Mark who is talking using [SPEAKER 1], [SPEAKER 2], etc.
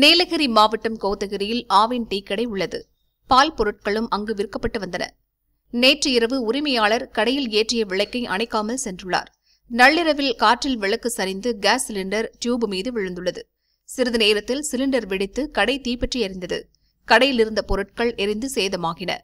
[SPEAKER 1] நீலகிரி மாவட்டம் கோத்தகிரியில் ஆவின் டீ கடை உள்ளது பால் பொருட்களும் அங்கு விற்கப்பட்டு வந்தன நேற்று இரவு உரிமையாளர் கடையில் ஏற்றிய விளக்கை அணைக்காமல் சென்றுள்ளார் நள்ளிரவில் காற்றில் விளக்கு சரிந்து கேஸ் சிலிண்டர் டியூப் மீது விழுந்துள்ளது சிறிது நேரத்தில் சிலிண்டர் வெடித்து கடை தீப்பற்றி எரிந்தது கடையில் இருந்த பொருட்கள் எரிந்து சேதமாகின